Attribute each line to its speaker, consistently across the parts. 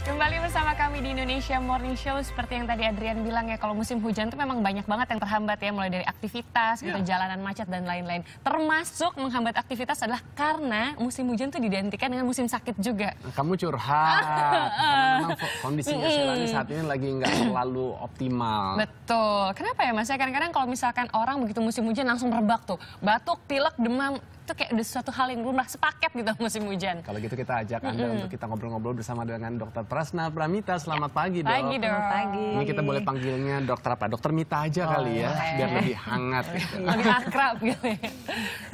Speaker 1: Kembali bersama kami di Indonesia Morning Show seperti yang tadi Adrian bilang ya kalau musim hujan itu memang banyak banget yang terhambat ya mulai dari aktivitas, yeah. Iya. gitu, jalanan macet dan lain-lain. Termasuk menghambat aktivitas adalah karena musim hujan itu didentikan dengan musim sakit juga. Nah,
Speaker 2: kamu curhat karena memang kondisinya mm. saat ini lagi nggak terlalu optimal.
Speaker 1: Betul. Kenapa ya Mas? Ya, kadang-kadang kalau misalkan orang begitu musim hujan langsung merebak tuh, batuk, pilek, demam, itu kayak udah suatu hal yang lumrah sepaket gitu musim hujan. Kalau
Speaker 2: gitu kita ajak Anda mm -hmm. untuk kita ngobrol-ngobrol bersama dengan Dokter Prasna Pramita. Selamat pagi, Dok. Pagi, Dok. Pagi. Ini kita boleh panggilnya Dokter apa? Dokter Mita aja oh, kali ya, okay. biar lebih hangat gitu. lebih
Speaker 1: akrab gitu. Ya. Oke,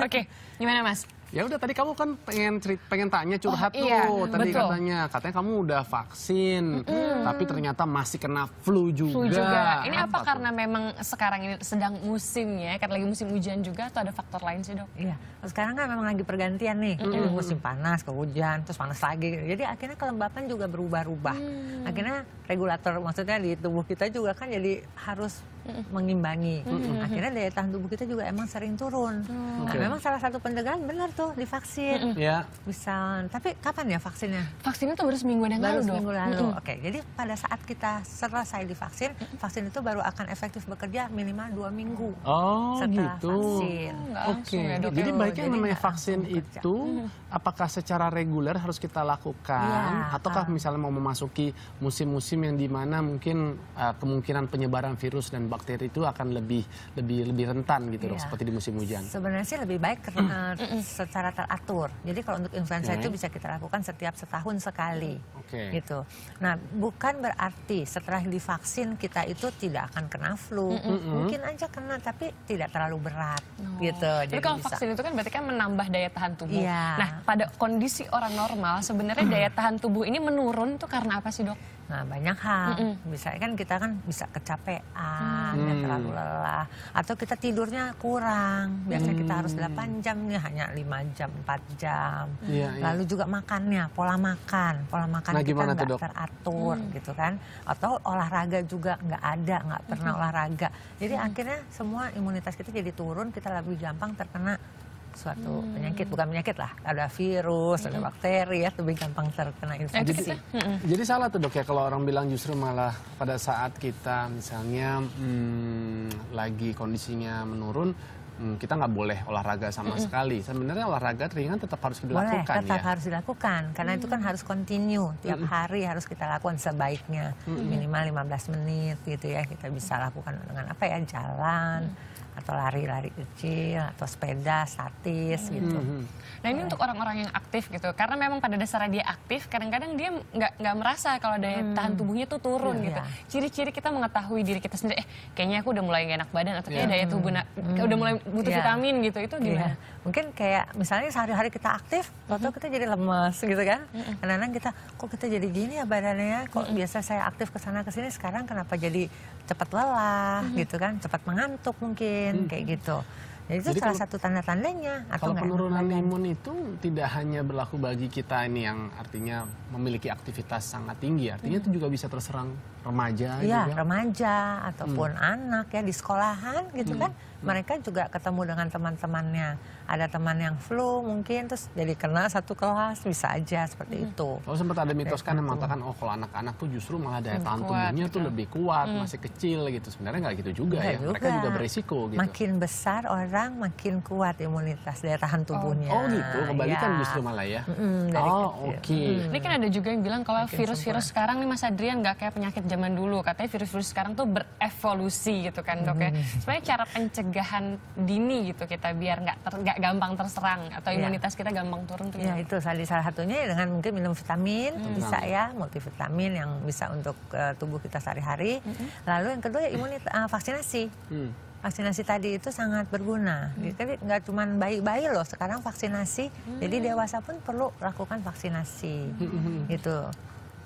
Speaker 2: okay. gimana Mas? Ya udah tadi kamu kan pengen cerita, pengen tanya oh, curhat oh, iya, tuh tadi betul. katanya katanya kamu udah vaksin mm. tapi ternyata masih kena flu juga. Flu juga. Ini
Speaker 1: apa, apa karena memang sekarang ini sedang musimnya karena lagi musim hujan juga atau ada faktor lain sih dok?
Speaker 3: Iya. Sekarang kan memang lagi pergantian nih mm. musim panas ke hujan terus panas lagi jadi akhirnya kelembapan juga berubah-ubah. Mm. Akhirnya regulator maksudnya di tubuh kita juga kan jadi harus mengimbangi. Mm-hmm. Akhirnya daya tahan tubuh kita juga emang sering turun. Mm-hmm. Nah, memang salah satu pencegahan benar tuh divaksin. Mm-hmm. Yeah. Misal, tapi kapan ya vaksinnya? Vaksinnya tuh baru seminggu yang lalu seminggu dong. lalu. Mm-hmm. Oke, jadi pada saat kita selesai divaksin, vaksin itu baru akan efektif bekerja minimal dua minggu
Speaker 2: oh, setelah gitu. vaksin. Oh, Oke, okay. ya, jadi baiknya jadi namanya vaksin itu bekerja. apakah secara reguler harus kita lakukan, yeah. ataukah uh. misalnya mau memasuki musim-musim yang dimana mungkin uh, kemungkinan penyebaran virus dan bakteri itu akan lebih lebih lebih rentan gitu loh, iya. seperti di musim hujan.
Speaker 3: Sebenarnya sih lebih baik karena eh, secara teratur. Jadi kalau untuk influenza okay. itu bisa kita lakukan setiap setahun sekali. Okay. Gitu. Nah, bukan berarti setelah divaksin kita itu tidak akan kena flu. Mm -hmm. Mungkin aja kena tapi tidak terlalu berat oh. gitu. Jadi, Jadi kalau vaksin itu kan berarti kan
Speaker 1: menambah daya
Speaker 3: tahan tubuh. Iya. Nah,
Speaker 1: pada kondisi orang normal sebenarnya daya tahan tubuh
Speaker 3: ini menurun tuh karena apa sih, Dok? Nah banyak hal, mm -mm. bisa kan kita kan bisa kecapean, mm. terlalu lelah, atau kita tidurnya kurang. Biasanya mm. kita harus 8 hmm. jam nih hanya 5 jam, 4 jam. Mm. Lalu juga makannya, pola makan, pola makan nah, kita nggak teratur mm. gitu kan. Atau olahraga juga nggak ada, nggak pernah mm. olahraga. Jadi mm. akhirnya semua imunitas kita jadi turun, kita lebih gampang terkena suatu hmm. penyakit bukan penyakit lah ada virus hmm. ada bakteri ya lebih gampang terkena nah, infeksi. Jadi, hmm.
Speaker 2: jadi salah tuh dok ya kalau orang bilang justru malah pada saat kita misalnya hmm, lagi kondisinya menurun hmm, kita nggak boleh olahraga sama mm hmm sekali. Sebenarnya olahraga ringan tetap harus dilakukan boleh, ya. tetap ya?
Speaker 3: harus dilakukan. Karena mm. itu kan harus continue. Tiap mm. hari harus kita lakukan sebaiknya. Mm. Minimal 15 menit gitu ya. Kita bisa lakukan dengan apa ya, jalan. Mm atau lari-lari kecil atau sepeda statis gitu. Mm -hmm. Nah ini untuk
Speaker 1: orang-orang yang aktif gitu, karena memang pada dasarnya dia aktif, kadang-kadang dia nggak merasa kalau daya hmm. tahan tubuhnya tuh turun yeah, gitu. Ciri-ciri kita mengetahui diri kita sendiri, eh kayaknya aku udah mulai gak enak badan atau kayaknya eh, yeah. daya tubuh hmm. hmm. udah mulai butuh yeah. vitamin gitu itu iya. gimana? Yeah.
Speaker 3: Mungkin kayak misalnya sehari-hari kita aktif, waktu mm -hmm. kita jadi lemes gitu kan? Kadang-kadang mm -hmm. kita kok kita jadi gini ya badannya? Kok mm -hmm. biasa saya aktif ke sana ke sini sekarang kenapa jadi cepat lelah mm -hmm. gitu kan? Cepat mengantuk mungkin mm -hmm. kayak gitu. Jadi itu Jadi salah satu tanda-tandanya.
Speaker 2: Atau kalau penurunan tanda imun itu tidak hanya berlaku bagi kita ini yang artinya memiliki
Speaker 3: aktivitas sangat tinggi, artinya hmm. itu juga bisa terserang remaja. Iya, juga. remaja ataupun hmm. anak ya di sekolahan gitu hmm. kan, hmm. mereka juga ketemu dengan teman-temannya. Ada teman yang flu mungkin terus jadi kena satu kelas bisa aja seperti hmm. itu. Kalau oh, sempat ada mitos kan yang hmm. mengatakan
Speaker 2: oh kalau anak-anak tuh justru malah daya hmm. tahan tubuhnya gitu. tuh lebih kuat, hmm. masih kecil gitu. Sebenarnya nggak gitu juga ya. Juga. Mereka juga berisiko gitu.
Speaker 3: Makin besar orang orang makin kuat imunitas daya tahan oh. tubuhnya. Oh, gitu. oh gitu, kebalikan ya. justru malah ya. Mm-hmm, oh oke. Okay. Mm. Ini kan ada juga
Speaker 1: yang bilang kalau virus-virus sekarang nih Mas Adrian nggak kayak penyakit zaman dulu. Katanya virus-virus sekarang tuh berevolusi gitu kan dok ya. Sebenarnya cara pencegahan dini gitu kita biar nggak ter, gampang terserang atau iya. imunitas yeah. kita gampang turun tuh. Ya yeah, itu
Speaker 3: salah satunya ya dengan mungkin minum vitamin mm. bisa ya multivitamin yang bisa untuk uh, tubuh kita sehari-hari. Mm-hmm. Lalu yang kedua ya imunitas uh, eh, vaksinasi. Mm vaksinasi tadi itu sangat berguna. Hmm. Jadi nggak cuma bayi-bayi loh, sekarang vaksinasi, hmm. jadi dewasa pun perlu lakukan vaksinasi, hmm. gitu.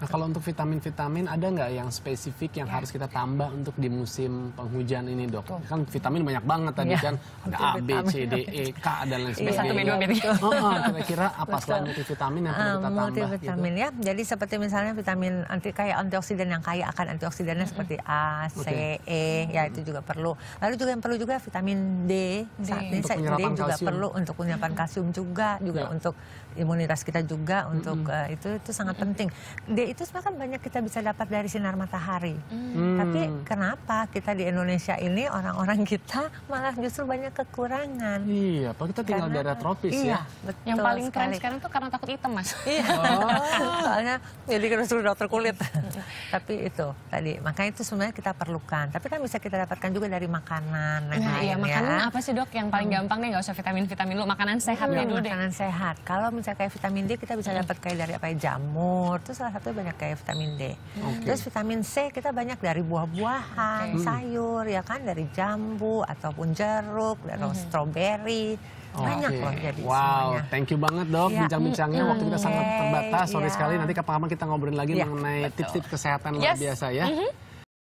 Speaker 2: Nah kalau untuk vitamin-vitamin ada nggak yang spesifik yang ya. harus kita tambah untuk di musim penghujan ini dok? Betul. Kan vitamin banyak banget tadi ya. kan ada A, B, C, D, E, K dan lain iya, sebagainya. Iya, oh, kira-kira apa betul. selain multivitamin yang perlu kita ah, tambah? Gitu? Multivitamin
Speaker 3: gitu? ya, jadi seperti misalnya vitamin anti kayak antioksidan yang kaya akan antioksidannya hmm. seperti A, C, okay. E, ya itu juga perlu. Lalu juga yang perlu juga vitamin D, D. saat ini D juga kalsium. perlu untuk penyerapan kalsium juga, juga ya. untuk imunitas kita juga, untuk hmm. uh, itu itu sangat penting. D itu sebenarnya kan banyak kita bisa dapat dari sinar matahari. Hmm. Tapi kenapa kita di Indonesia ini orang-orang kita malah justru banyak kekurangan? Iya, apa kita tinggal karena, daerah tropis ya? iya, ya.
Speaker 1: Betul Yang paling sekali. keren sekarang tuh karena takut hitam, Mas. Iya. Oh. Soalnya
Speaker 3: jadi suruh dokter kulit. Tapi itu tadi, makanya itu sebenarnya kita perlukan. Tapi kan bisa kita dapatkan juga dari makanan. Nah, iya, ya. makanan ya. apa sih dok yang paling hmm. gampang nih nggak usah vitamin-vitamin lu, makanan sehat hmm, dulu makanan deh. Makanan sehat. Kalau misalnya kayak vitamin D kita bisa hmm. dapat kayak dari apa ya, jamur. Itu salah satu banyak kayak vitamin D. Okay. Terus vitamin C kita banyak dari buah-buahan, okay. Hmm. sayur ya kan dari jambu ataupun jeruk, dari mm -hmm. stroberi. banyak okay. loh jadi wow, thank you banget dok ya. bincang-bincangnya. Waktu kita sangat terbatas, sorry ya. sekali. Nanti kapan-kapan
Speaker 2: kita ngobrolin lagi ya, mengenai tips-tips kesehatan yes. luar biasa ya. Mm -hmm.